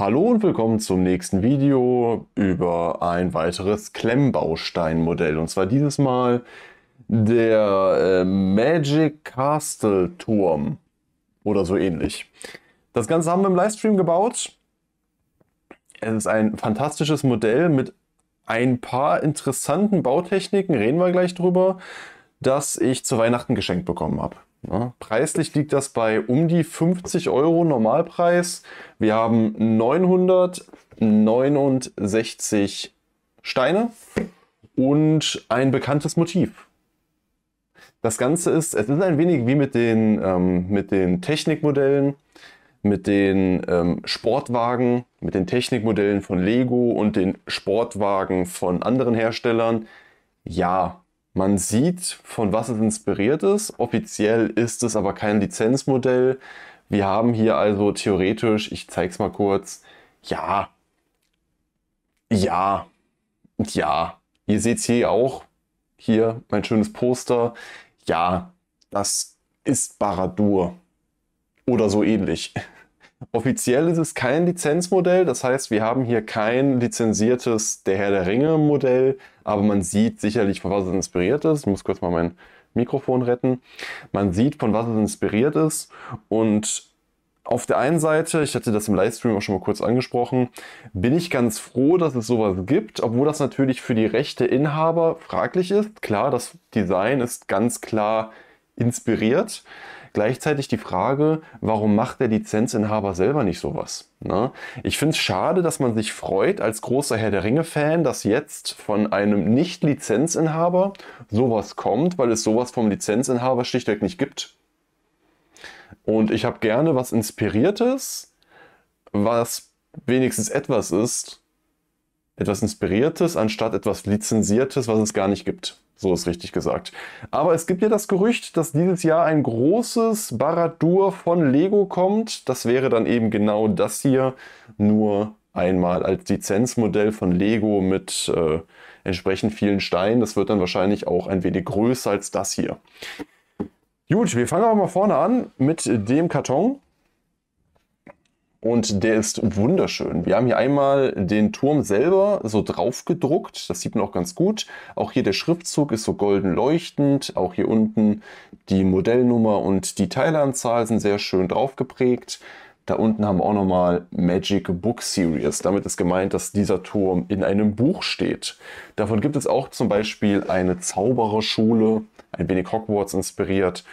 Hallo und willkommen zum nächsten Video über ein weiteres Klemmbausteinmodell. Und zwar dieses Mal der äh, Magic Castle Turm oder so ähnlich. Das Ganze haben wir im Livestream gebaut. Es ist ein fantastisches Modell mit ein paar interessanten Bautechniken, reden wir gleich drüber, das ich zu Weihnachten geschenkt bekommen habe. Ja, preislich liegt das bei um die 50 Euro Normalpreis. Wir haben 969 Steine und ein bekanntes Motiv. Das Ganze ist, es ist ein wenig wie mit den, ähm, mit den Technikmodellen, mit den ähm, Sportwagen, mit den Technikmodellen von Lego und den Sportwagen von anderen Herstellern. Ja, man sieht, von was es inspiriert ist. Offiziell ist es aber kein Lizenzmodell. Wir haben hier also theoretisch, ich zeige es mal kurz, ja, ja, ja. Ihr seht es hier auch, hier mein schönes Poster. Ja, das ist Baradur oder so ähnlich. Offiziell ist es kein Lizenzmodell, das heißt, wir haben hier kein lizenziertes Der Herr der Ringe Modell, aber man sieht sicherlich, von was es inspiriert ist. Ich muss kurz mal mein Mikrofon retten. Man sieht, von was es inspiriert ist und auf der einen Seite, ich hatte das im Livestream auch schon mal kurz angesprochen, bin ich ganz froh, dass es sowas gibt, obwohl das natürlich für die rechte Inhaber fraglich ist. Klar, das Design ist ganz klar inspiriert, gleichzeitig die Frage, warum macht der Lizenzinhaber selber nicht sowas? Ne? Ich finde es schade, dass man sich freut als großer Herr der Ringe-Fan, dass jetzt von einem Nicht-Lizenzinhaber sowas kommt, weil es sowas vom Lizenzinhaber schlichtweg nicht gibt. Und ich habe gerne was Inspiriertes, was wenigstens etwas ist, etwas Inspiriertes anstatt etwas Lizenziertes, was es gar nicht gibt. So ist richtig gesagt. Aber es gibt ja das Gerücht, dass dieses Jahr ein großes Baradur von Lego kommt. Das wäre dann eben genau das hier, nur einmal als Lizenzmodell von Lego mit äh, entsprechend vielen Steinen. Das wird dann wahrscheinlich auch ein wenig größer als das hier. Gut, wir fangen aber mal vorne an mit dem Karton und der ist wunderschön. Wir haben hier einmal den Turm selber so drauf gedruckt, das sieht man auch ganz gut. Auch hier der Schriftzug ist so golden leuchtend, auch hier unten die Modellnummer und die Teilanzahl sind sehr schön drauf geprägt. Da unten haben wir auch nochmal Magic Book Series. Damit ist gemeint, dass dieser Turm in einem Buch steht. Davon gibt es auch zum Beispiel eine Zaubererschule, ein wenig Hogwarts inspiriert.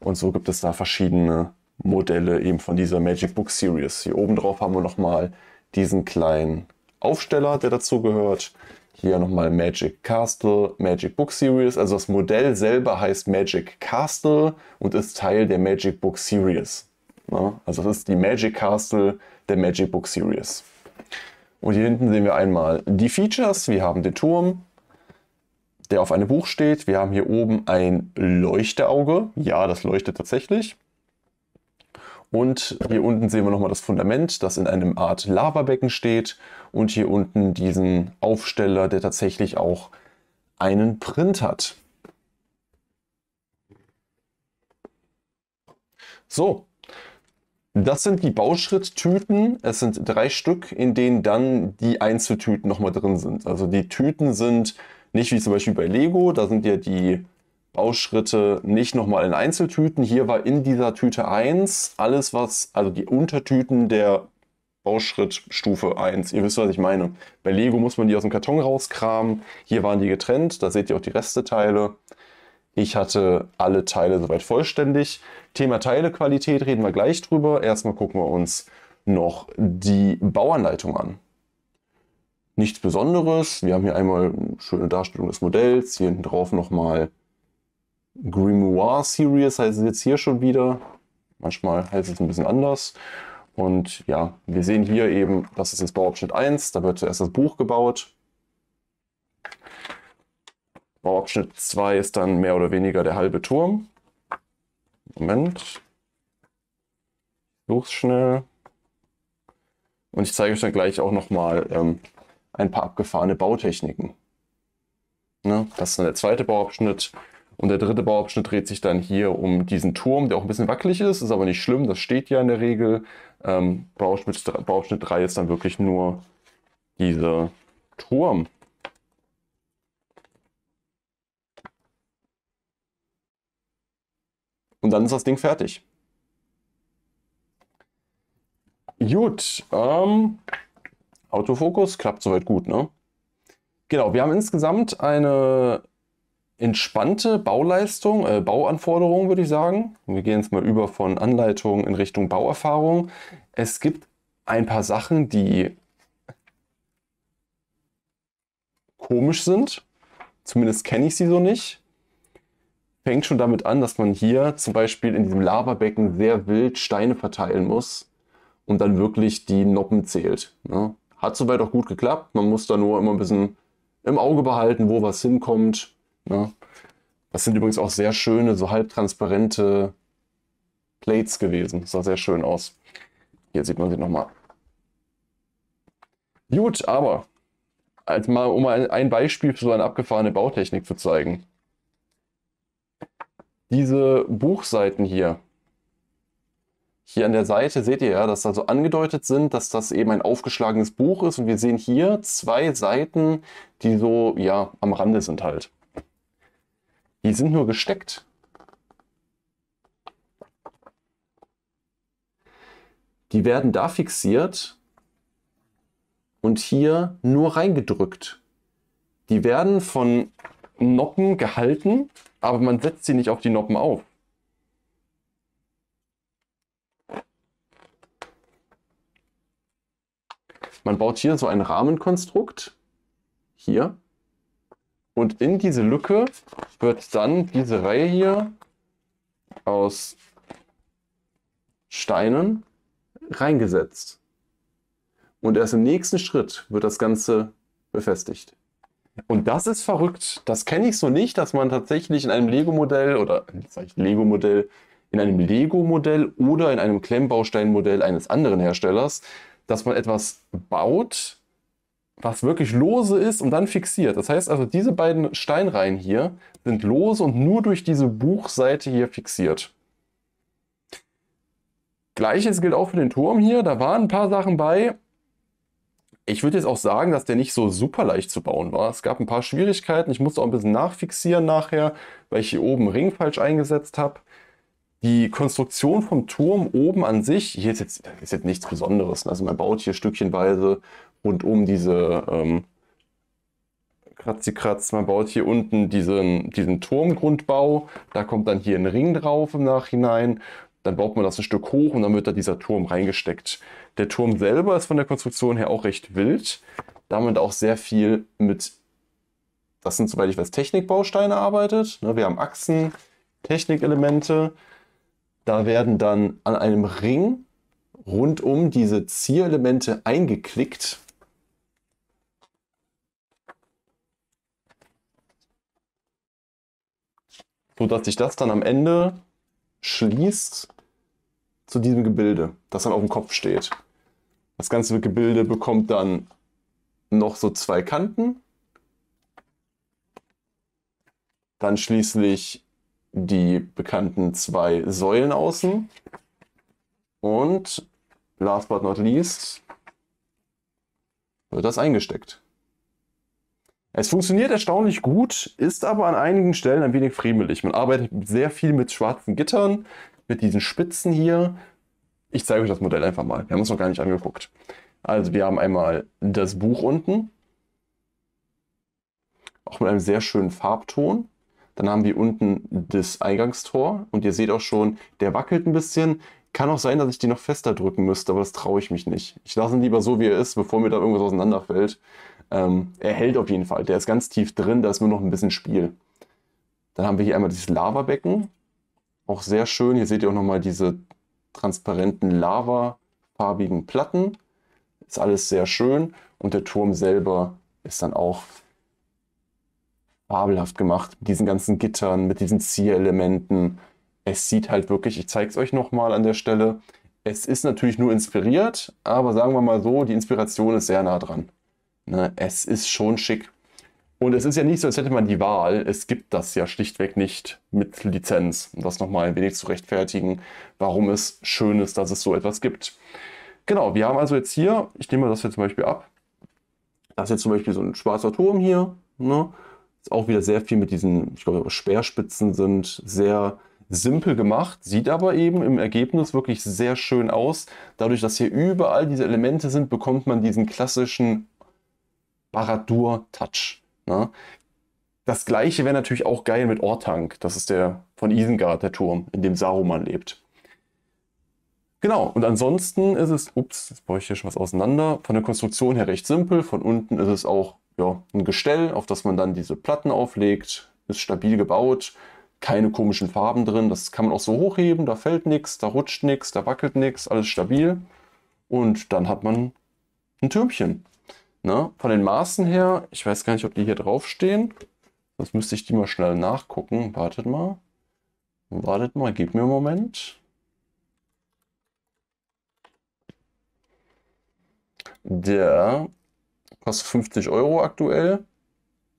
Und so gibt es da verschiedene Modelle eben von dieser Magic Book Series. Hier oben drauf haben wir nochmal diesen kleinen Aufsteller, der dazu gehört. Hier nochmal Magic Castle, Magic Book Series. Also das Modell selber heißt Magic Castle und ist Teil der Magic Book Series. Ne? Also das ist die Magic Castle der Magic Book Series. Und hier hinten sehen wir einmal die Features. Wir haben den Turm, der auf einem Buch steht. Wir haben hier oben ein Leuchteauge. Ja, das leuchtet tatsächlich. Und hier unten sehen wir nochmal das Fundament, das in einem Art Lavabecken steht. Und hier unten diesen Aufsteller, der tatsächlich auch einen Print hat. So, das sind die Bauschritttüten. Es sind drei Stück, in denen dann die Einzeltüten nochmal drin sind. Also die Tüten sind nicht wie zum Beispiel bei Lego, da sind ja die Bauschritte nicht nochmal in Einzeltüten. Hier war in dieser Tüte 1 alles, was, also die Untertüten der Bauschrittstufe 1. Ihr wisst, was ich meine. Bei Lego muss man die aus dem Karton rauskramen. Hier waren die getrennt. Da seht ihr auch die Resteteile. Ich hatte alle Teile soweit vollständig. Thema Teilequalität reden wir gleich drüber. Erstmal gucken wir uns noch die Bauanleitung an. Nichts Besonderes. Wir haben hier einmal eine schöne Darstellung des Modells. Hier hinten drauf nochmal Grimoire Series heißt es jetzt hier schon wieder. Manchmal heißt es ein bisschen anders. Und ja, wir sehen hier eben, das ist jetzt Bauabschnitt 1, da wird zuerst das Buch gebaut. Bauabschnitt 2 ist dann mehr oder weniger der halbe Turm. Moment. Such's schnell. Und ich zeige euch dann gleich auch nochmal ähm, ein paar abgefahrene Bautechniken. Ne? Das ist dann der zweite Bauabschnitt. Und der dritte Bauabschnitt dreht sich dann hier um diesen Turm, der auch ein bisschen wackelig ist, ist aber nicht schlimm, das steht ja in der Regel. Ähm, Bauabschnitt, Bauabschnitt 3 ist dann wirklich nur dieser Turm. Und dann ist das Ding fertig. Gut, ähm, Autofokus klappt soweit gut, ne? Genau, wir haben insgesamt eine entspannte Bauleistung, äh, Bauanforderungen würde ich sagen. Wir gehen jetzt mal über von Anleitung in Richtung Bauerfahrung. Es gibt ein paar Sachen, die komisch sind. Zumindest kenne ich sie so nicht. Fängt schon damit an, dass man hier zum Beispiel in diesem Lavabecken sehr wild Steine verteilen muss und dann wirklich die Noppen zählt. Ne? Hat soweit auch gut geklappt. Man muss da nur immer ein bisschen im Auge behalten, wo was hinkommt. Ne? Das sind übrigens auch sehr schöne, so halbtransparente Plates gewesen. Das Sah sehr schön aus. Hier sieht man sie nochmal. Gut, aber als mal, um ein Beispiel für so eine abgefahrene Bautechnik zu zeigen. Diese Buchseiten hier, hier an der Seite seht ihr ja, dass da so angedeutet sind, dass das eben ein aufgeschlagenes Buch ist. Und wir sehen hier zwei Seiten, die so, ja, am Rande sind halt. Die sind nur gesteckt. Die werden da fixiert und hier nur reingedrückt. Die werden von Noppen gehalten, aber man setzt sie nicht auf die Noppen auf. Man baut hier so ein Rahmenkonstrukt. Hier. Und in diese Lücke wird dann diese Reihe hier aus Steinen reingesetzt. Und erst im nächsten Schritt wird das Ganze befestigt. Und das ist verrückt. Das kenne ich so nicht, dass man tatsächlich in einem Lego-Modell oder Lego-Modell, in einem Lego-Modell oder in einem Klemmbausteinmodell eines anderen Herstellers, dass man etwas baut, was wirklich lose ist und dann fixiert. Das heißt also, diese beiden Steinreihen hier sind lose und nur durch diese Buchseite hier fixiert. Gleiches gilt auch für den Turm hier. Da waren ein paar Sachen bei. Ich würde jetzt auch sagen, dass der nicht so super leicht zu bauen war. Es gab ein paar Schwierigkeiten. Ich musste auch ein bisschen nachfixieren nachher, weil ich hier oben Ring falsch eingesetzt habe. Die Konstruktion vom Turm oben an sich, hier ist jetzt, ist jetzt nichts Besonderes. Also man baut hier stückchenweise rund um diese ähm, kratzi Man baut hier unten diesen, diesen Turmgrundbau. Da kommt dann hier ein Ring drauf im Nachhinein. Dann baut man das ein Stück hoch und dann wird da dieser Turm reingesteckt. Der Turm selber ist von der Konstruktion her auch recht wild. Damit auch sehr viel mit, das sind soweit ich weiß, Technikbausteine arbeitet. Ne? Wir haben Achsen, Technikelemente. Da werden dann an einem Ring rund um diese Zierelemente eingeklickt sodass sich das dann am Ende schließt zu diesem Gebilde, das dann auf dem Kopf steht. Das ganze Gebilde bekommt dann noch so zwei Kanten. Dann schließlich die bekannten zwei Säulen außen. Und last but not least wird das eingesteckt. Es funktioniert erstaunlich gut, ist aber an einigen Stellen ein wenig friemelig. Man arbeitet sehr viel mit schwarzen Gittern, mit diesen Spitzen hier. Ich zeige euch das Modell einfach mal. Wir haben es noch gar nicht angeguckt. Also wir haben einmal das Buch unten, auch mit einem sehr schönen Farbton. Dann haben wir unten das Eingangstor und ihr seht auch schon, der wackelt ein bisschen. Kann auch sein, dass ich die noch fester drücken müsste, aber das traue ich mich nicht. Ich lasse ihn lieber so, wie er ist, bevor mir da irgendwas auseinanderfällt. Ähm, er hält auf jeden Fall. Der ist ganz tief drin, da ist nur noch ein bisschen Spiel. Dann haben wir hier einmal dieses Lavabecken. Auch sehr schön. Hier seht ihr auch nochmal diese transparenten lavafarbigen Platten. Ist alles sehr schön. Und der Turm selber ist dann auch fabelhaft gemacht. Mit diesen ganzen Gittern, mit diesen Zierelementen. Es sieht halt wirklich, ich zeige es euch nochmal an der Stelle. Es ist natürlich nur inspiriert, aber sagen wir mal so, die Inspiration ist sehr nah dran. Ne? Es ist schon schick. Und es ist ja nicht so, als hätte man die Wahl. Es gibt das ja schlichtweg nicht mit Lizenz, um das nochmal ein wenig zu rechtfertigen, warum es schön ist, dass es so etwas gibt. Genau, wir haben also jetzt hier, ich nehme das jetzt zum Beispiel ab, das ist jetzt zum Beispiel so ein schwarzer Turm hier. Ne? Ist auch wieder sehr viel mit diesen, ich glaube, Speerspitzen sind sehr simpel gemacht, sieht aber eben im Ergebnis wirklich sehr schön aus. Dadurch, dass hier überall diese Elemente sind, bekommt man diesen klassischen Baradur Touch. Ne? Das gleiche wäre natürlich auch geil mit Ortank. Das ist der von Isengard, der Turm, in dem Saruman lebt. Genau, und ansonsten ist es, ups, jetzt brauche ich hier schon was auseinander. Von der Konstruktion her recht simpel. Von unten ist es auch ja, ein Gestell, auf das man dann diese Platten auflegt. Ist stabil gebaut, keine komischen Farben drin. Das kann man auch so hochheben, da fällt nichts, da rutscht nichts, da wackelt nichts, alles stabil. Und dann hat man ein Türmchen. Ne? Von den Maßen her, ich weiß gar nicht, ob die hier draufstehen. Sonst müsste ich die mal schnell nachgucken. Wartet mal. Wartet mal, gib mir einen Moment. Der kostet 50 Euro aktuell.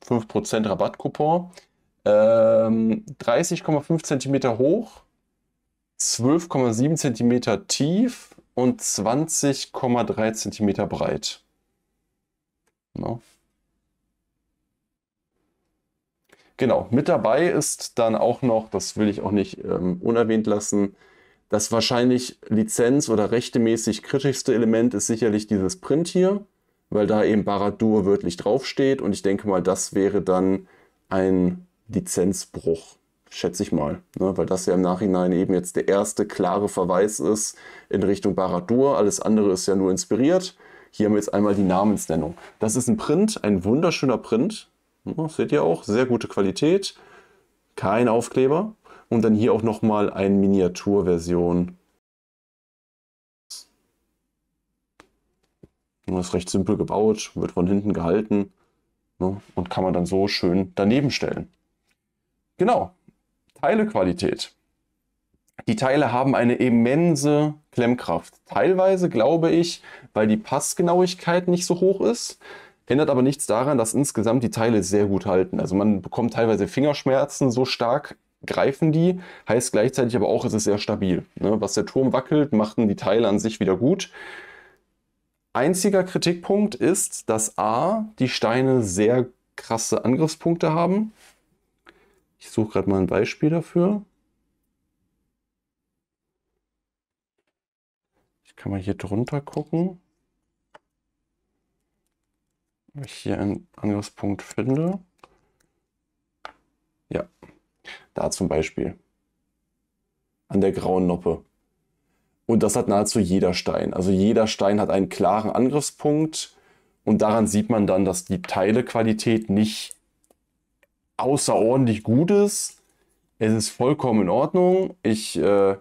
5% Rabattcoupon. Ähm, 30,5 cm hoch, 12,7 cm tief und 20,3 cm breit. Genau. Genau, mit dabei ist dann auch noch, das will ich auch nicht ähm, unerwähnt lassen, das wahrscheinlich lizenz- oder rechtemäßig kritischste Element ist sicherlich dieses Print hier, weil da eben Baradur wörtlich draufsteht und ich denke mal, das wäre dann ein Lizenzbruch, schätze ich mal, ne? weil das ja im Nachhinein eben jetzt der erste klare Verweis ist in Richtung Baradur. Alles andere ist ja nur inspiriert hier haben wir jetzt einmal die Namensnennung. Das ist ein Print, ein wunderschöner Print. Das seht ihr auch, sehr gute Qualität. Kein Aufkleber. Und dann hier auch nochmal eine Miniaturversion. Das ist recht simpel gebaut, wird von hinten gehalten ne, und kann man dann so schön daneben stellen. Genau, Teilequalität. Die Teile haben eine immense Klemmkraft. Teilweise glaube ich, weil die Passgenauigkeit nicht so hoch ist. Ändert aber nichts daran, dass insgesamt die Teile sehr gut halten. Also man bekommt teilweise Fingerschmerzen, so stark greifen die. Heißt gleichzeitig aber auch, es ist sehr stabil. Ne? Was der Turm wackelt, machten die Teile an sich wieder gut. Einziger Kritikpunkt ist, dass A, die Steine sehr krasse Angriffspunkte haben. Ich suche gerade mal ein Beispiel dafür. Kann man hier drunter gucken, ob ich hier einen Angriffspunkt finde. Ja, da zum Beispiel. An der grauen Noppe. Und das hat nahezu jeder Stein. Also jeder Stein hat einen klaren Angriffspunkt. Und daran sieht man dann, dass die Teilequalität nicht außerordentlich gut ist. Es ist vollkommen in Ordnung. Ich äh,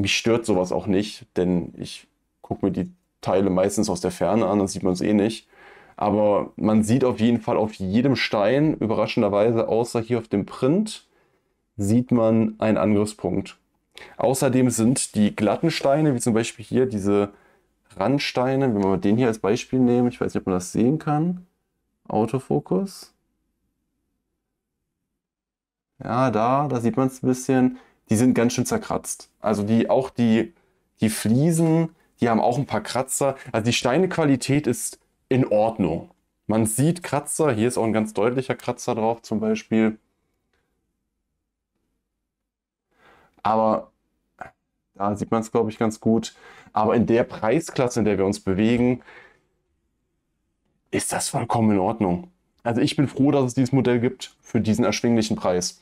mich stört sowas auch nicht, denn ich gucke mir die Teile meistens aus der Ferne an, dann sieht man es eh nicht. Aber man sieht auf jeden Fall auf jedem Stein, überraschenderweise, außer hier auf dem Print, sieht man einen Angriffspunkt. Außerdem sind die glatten Steine, wie zum Beispiel hier diese Randsteine, wenn wir den hier als Beispiel nehmen, ich weiß nicht, ob man das sehen kann. Autofokus. Ja, da, da sieht man es ein bisschen die sind ganz schön zerkratzt. Also die auch die, die Fliesen, die haben auch ein paar Kratzer. Also die Steinequalität ist in Ordnung. Man sieht Kratzer, hier ist auch ein ganz deutlicher Kratzer drauf zum Beispiel. Aber da sieht man es, glaube ich, ganz gut. Aber in der Preisklasse, in der wir uns bewegen, ist das vollkommen in Ordnung. Also ich bin froh, dass es dieses Modell gibt für diesen erschwinglichen Preis.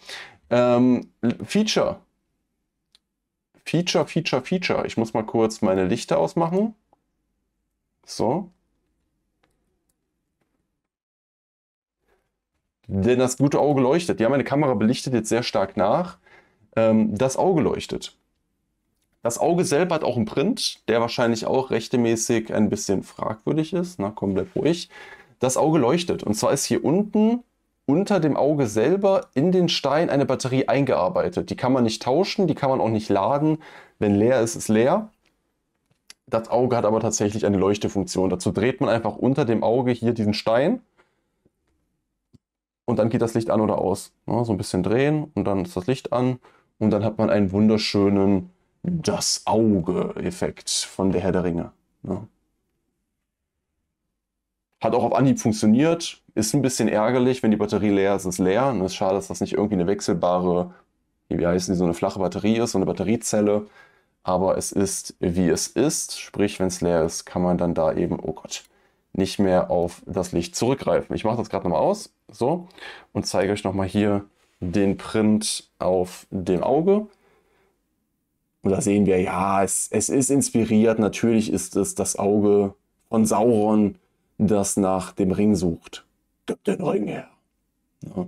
Ähm, Feature Feature, Feature, Feature. Ich muss mal kurz meine Lichter ausmachen. So. Denn das gute Auge leuchtet. Ja, meine Kamera belichtet jetzt sehr stark nach. Ähm, das Auge leuchtet. Das Auge selber hat auch einen Print, der wahrscheinlich auch rechtmäßig ein bisschen fragwürdig ist. Na komm, bleib ruhig. Das Auge leuchtet. Und zwar ist hier unten unter dem Auge selber in den Stein eine Batterie eingearbeitet. Die kann man nicht tauschen, die kann man auch nicht laden. Wenn leer ist, ist leer. Das Auge hat aber tatsächlich eine Leuchtefunktion. Dazu dreht man einfach unter dem Auge hier diesen Stein und dann geht das Licht an oder aus. so ein bisschen drehen und dann ist das Licht an und dann hat man einen wunderschönen Das Auge-Effekt von der Herr der Ringe. Ja. Hat auch auf Anhieb funktioniert. Ist ein bisschen ärgerlich, wenn die Batterie leer ist, ist leer. Und es ist schade, dass das nicht irgendwie eine wechselbare, wie heißen die, so eine flache Batterie ist, so eine Batteriezelle. Aber es ist, wie es ist. Sprich, wenn es leer ist, kann man dann da eben, oh Gott, nicht mehr auf das Licht zurückgreifen. Ich mache das gerade nochmal aus, so, und zeige euch nochmal hier den Print auf dem Auge. Und da sehen wir, ja, es, es ist inspiriert. Natürlich ist es das Auge von Sauron das nach dem Ring sucht. Gib den Ring her. Ja.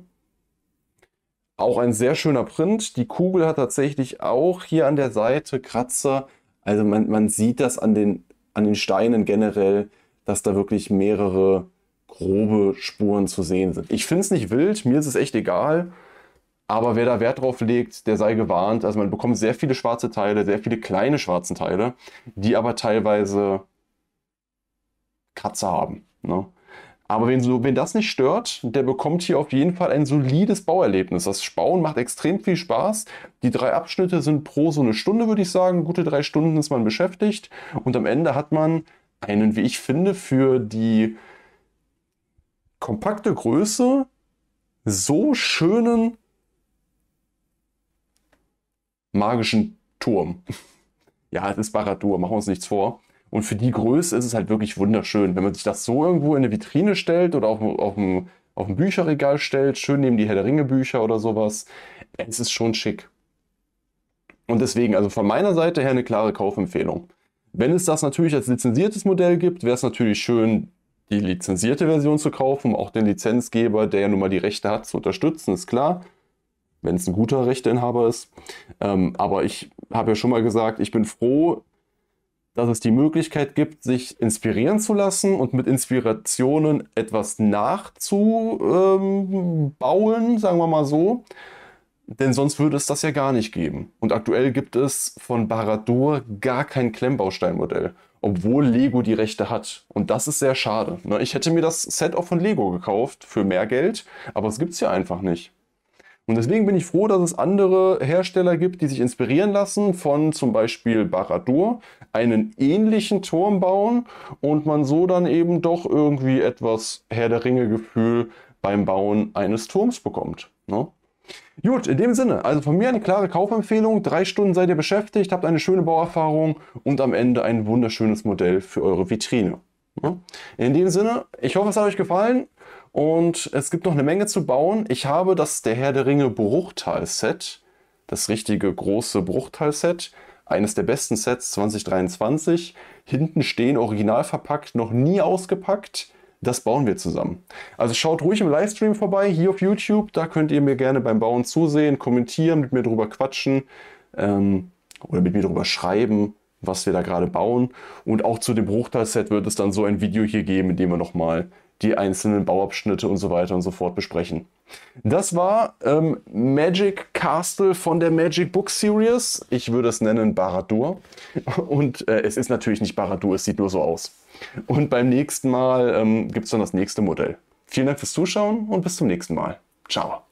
Auch ein sehr schöner Print. Die Kugel hat tatsächlich auch hier an der Seite Kratzer. Also man, man sieht das an den, an den Steinen generell, dass da wirklich mehrere grobe Spuren zu sehen sind. Ich finde es nicht wild, mir ist es echt egal. Aber wer da Wert drauf legt, der sei gewarnt. Also man bekommt sehr viele schwarze Teile, sehr viele kleine schwarze Teile, die aber teilweise Katze haben. Ne? Aber wen, so, wen das nicht stört, der bekommt hier auf jeden Fall ein solides Bauerlebnis. Das Bauen macht extrem viel Spaß. Die drei Abschnitte sind pro so eine Stunde, würde ich sagen. Gute drei Stunden ist man beschäftigt. Und am Ende hat man einen, wie ich finde, für die kompakte Größe so schönen magischen Turm. ja, es ist barer machen wir uns nichts vor. Und für die Größe ist es halt wirklich wunderschön. Wenn man sich das so irgendwo in eine Vitrine stellt oder auf, auf, ein, auf ein Bücherregal stellt, schön neben die Herr der Ringe Bücher oder sowas, es ist schon schick. Und deswegen, also von meiner Seite her eine klare Kaufempfehlung. Wenn es das natürlich als lizenziertes Modell gibt, wäre es natürlich schön, die lizenzierte Version zu kaufen, um auch den Lizenzgeber, der ja nun mal die Rechte hat, zu unterstützen, ist klar. Wenn es ein guter Rechteinhaber ist. Ähm, aber ich habe ja schon mal gesagt, ich bin froh, dass es die Möglichkeit gibt, sich inspirieren zu lassen und mit Inspirationen etwas nachzubauen, sagen wir mal so. Denn sonst würde es das ja gar nicht geben. Und aktuell gibt es von Baradur gar kein Klemmbausteinmodell, obwohl Lego die Rechte hat. Und das ist sehr schade. Ne, ich hätte mir das Set auch von Lego gekauft für mehr Geld, aber es gibt es ja einfach nicht. Und deswegen bin ich froh, dass es andere Hersteller gibt, die sich inspirieren lassen von zum Beispiel Baradur, einen ähnlichen Turm bauen und man so dann eben doch irgendwie etwas Herr der Ringe-Gefühl beim Bauen eines Turms bekommt. Ne? Gut, in dem Sinne, also von mir eine klare Kaufempfehlung. Drei Stunden seid ihr beschäftigt, habt eine schöne Bauerfahrung und am Ende ein wunderschönes Modell für eure Vitrine. Ne? In dem Sinne, ich hoffe, es hat euch gefallen. Und es gibt noch eine Menge zu bauen. Ich habe das Der Herr der Ringe Bruchteil-Set, das richtige große Bruchteil-Set, eines der besten Sets 2023. Hinten stehen, original verpackt, noch nie ausgepackt. Das bauen wir zusammen. Also schaut ruhig im Livestream vorbei, hier auf YouTube. Da könnt ihr mir gerne beim Bauen zusehen, kommentieren, mit mir drüber quatschen ähm, oder mit mir drüber schreiben, was wir da gerade bauen. Und auch zu dem Bruchteil-Set wird es dann so ein Video hier geben, in dem wir nochmal die einzelnen Bauabschnitte und so weiter und so fort besprechen. Das war ähm, Magic Castle von der Magic Book Series. Ich würde es nennen Baradur. Und äh, es ist natürlich nicht Baradur, es sieht nur so aus. Und beim nächsten Mal ähm, gibt es dann das nächste Modell. Vielen Dank fürs Zuschauen und bis zum nächsten Mal. Ciao.